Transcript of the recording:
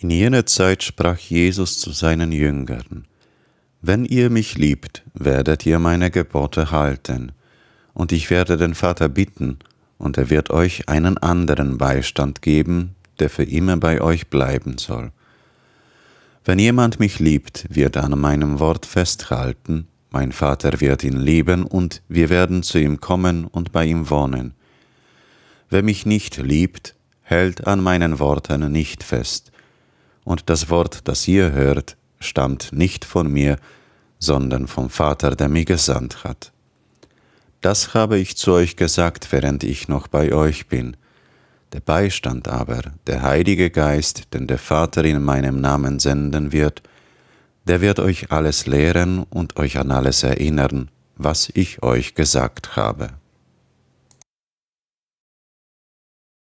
In jener Zeit sprach Jesus zu seinen Jüngern, Wenn ihr mich liebt, werdet ihr meine Gebote halten, und ich werde den Vater bitten, und er wird euch einen anderen Beistand geben, der für immer bei euch bleiben soll. Wenn jemand mich liebt, wird an meinem Wort festhalten, mein Vater wird ihn lieben, und wir werden zu ihm kommen und bei ihm wohnen. Wer mich nicht liebt, hält an meinen Worten nicht fest, und das Wort, das ihr hört, stammt nicht von mir, sondern vom Vater, der mich gesandt hat. Das habe ich zu euch gesagt, während ich noch bei euch bin. Der Beistand aber, der Heilige Geist, den der Vater in meinem Namen senden wird, der wird euch alles lehren und euch an alles erinnern, was ich euch gesagt habe.